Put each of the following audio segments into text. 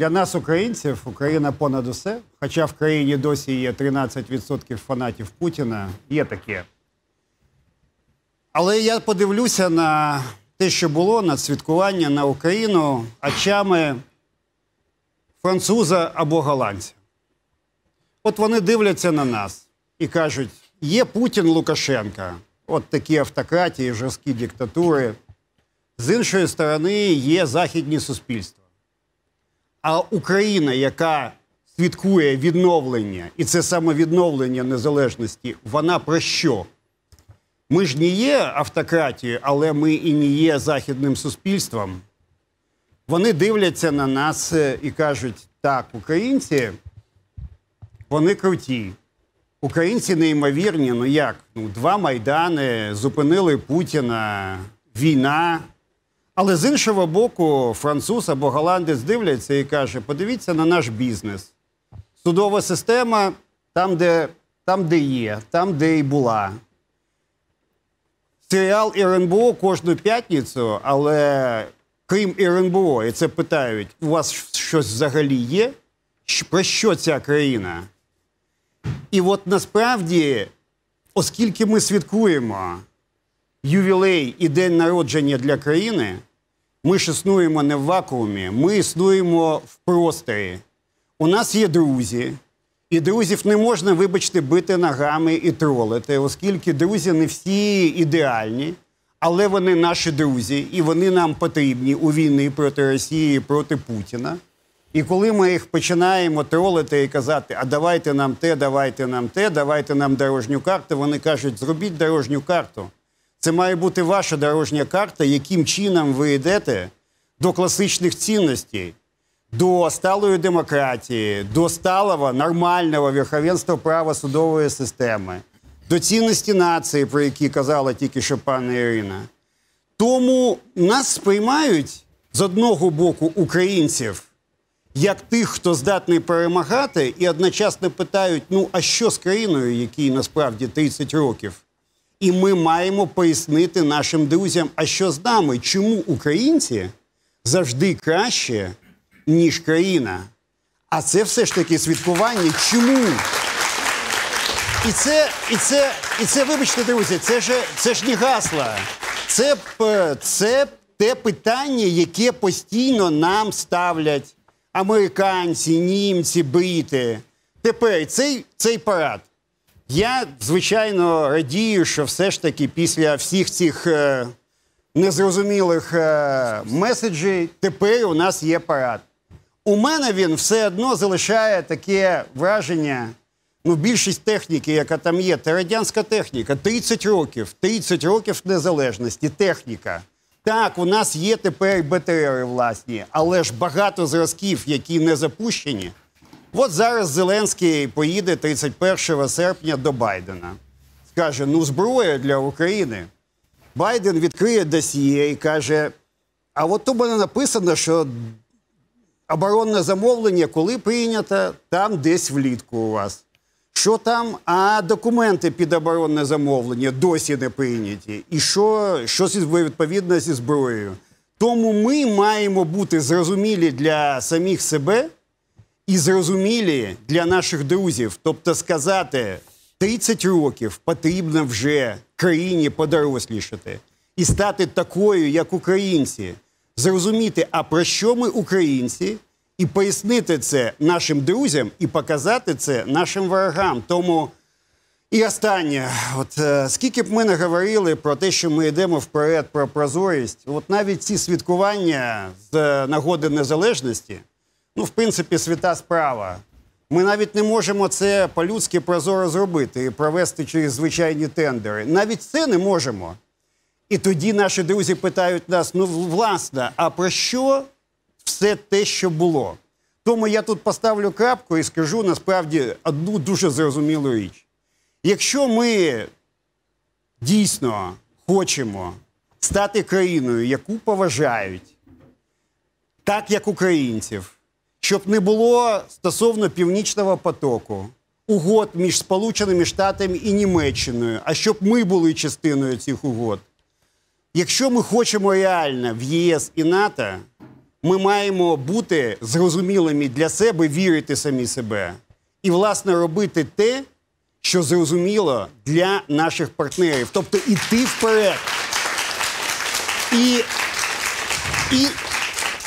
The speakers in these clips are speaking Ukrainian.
для нас, українців, Україна понад усе. Хоча в країні досі є 13% фанатів Путіна, є таке. Але я подивлюся на те, що було, на святкування на Україну очами француза або голландця. От вони дивляться на нас і кажуть: є Путін Лукашенка, от такі автократії, жорсткі диктатури. З іншої сторони, є західні суспільства. А Україна, яка свідкує відновлення, і це саме відновлення незалежності, вона про що? Ми ж не є автократією, але ми і не є західним суспільством. Вони дивляться на нас е, і кажуть: так, українці, вони круті. Українці неймовірні. Ну як? Ну, Два майдани зупинили Путіна, війна. Але з іншого боку, француз або голландець дивляться і каже: подивіться на наш бізнес. Судова система там, де там, де є, там, де і була. Серіал РНБО кожну п'ятницю, але крім РНБО, і це питають: у вас щось взагалі є? Про що ця країна? І от насправді, оскільки ми святкуємо ювілей і день народження для країни. Ми ж існуємо не в вакуумі, ми існуємо в просторі. У нас є друзі, і друзів не можна, вибачте, бити ногами і тролити, оскільки друзі не всі ідеальні, але вони наші друзі, і вони нам потрібні у війні проти Росії, проти Путіна. І коли ми їх починаємо тролити і казати, а давайте нам те, давайте нам те, давайте нам дорожню карту, вони кажуть, зробіть дорожню карту. Це має бути ваша дорожня карта, яким чином ви йдете до класичних цінностей, до сталої демократії, до сталого нормального верховенства права судової системи, до цінності нації, про які казала тільки що пана Ірина. Тому нас сприймають з одного боку українців як тих, хто здатний перемагати, і одночасно питають: ну а що з країною, якій насправді 30 років? І ми маємо пояснити нашим друзям, а що з нами, чому українці завжди краще, ніж країна. А це все ж таки святкування. Чому? І це, і це, і це, вибачте, друзі, це ж це ж не гасла. Це це те питання, яке постійно нам ставлять американці, німці, брити. Тепер цей, цей парад. Я, звичайно, радію, що все ж таки після всіх цих е, незрозумілих е, меседжів тепер у нас є парад. У мене він все одно залишає таке враження. Ну, більшість техніки, яка там є, це радянська техніка. 30 років, 30 років незалежності. Техніка. Так, у нас є тепер БТРи, власні, але ж багато зразків, які не запущені. От зараз Зеленський поїде 31 серпня до Байдена. Скаже: ну, зброя для України. Байден відкриє досьє і каже: а от тут мене написано, що оборонне замовлення, коли прийнято, там десь влітку у вас. Що там? А документи під оборонне замовлення досі не прийняті. І що що відповідно зі зброєю? Тому ми маємо бути зрозумілі для самих себе і зрозумілі для наших друзів, тобто сказати 30 років потрібно вже країні подорослішати і стати такою, як українці, зрозуміти, а про що ми українці, і пояснити це нашим друзям і показати це нашим ворогам. Тому і останнє, от е, скільки б ми не говорили про те, що ми йдемо вперед, про прозорість, от навіть ці святкування з е, нагоди незалежності ну, в принципі, свята справа. Ми навіть не можемо це по-людськи прозоро зробити і провести через звичайні тендери. Навіть це не можемо. І тоді наші друзі питають нас: ну, власне, а про що все те, що було? Тому я тут поставлю крапку і скажу насправді одну дуже зрозумілу річ. Якщо ми дійсно хочемо стати країною, яку поважають, так як українців щоб не було стосовно північного потоку, угод між Сполученими Штатами і Німеччиною, а щоб ми були частиною цих угод. Якщо ми хочемо реально в ЄС і НАТО, ми маємо бути зрозумілими для себе, вірити самі себе і, власне, робити те, що зрозуміло для наших партнерів, тобто іти вперед. І, і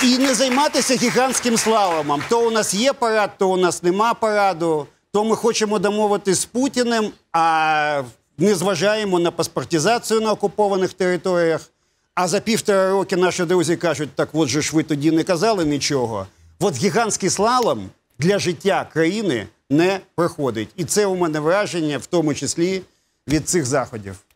і не займатися гігантським славомом. То у нас є парад, то у нас нема параду. То ми хочемо домовити з Путіним, а не зважаємо на паспортизацію на окупованих територіях. А за півтора роки наші друзі кажуть, так от же ж ви тоді не казали нічого. От гігантський слалом для життя країни не проходить. І це у мене враження, в тому числі від цих заходів.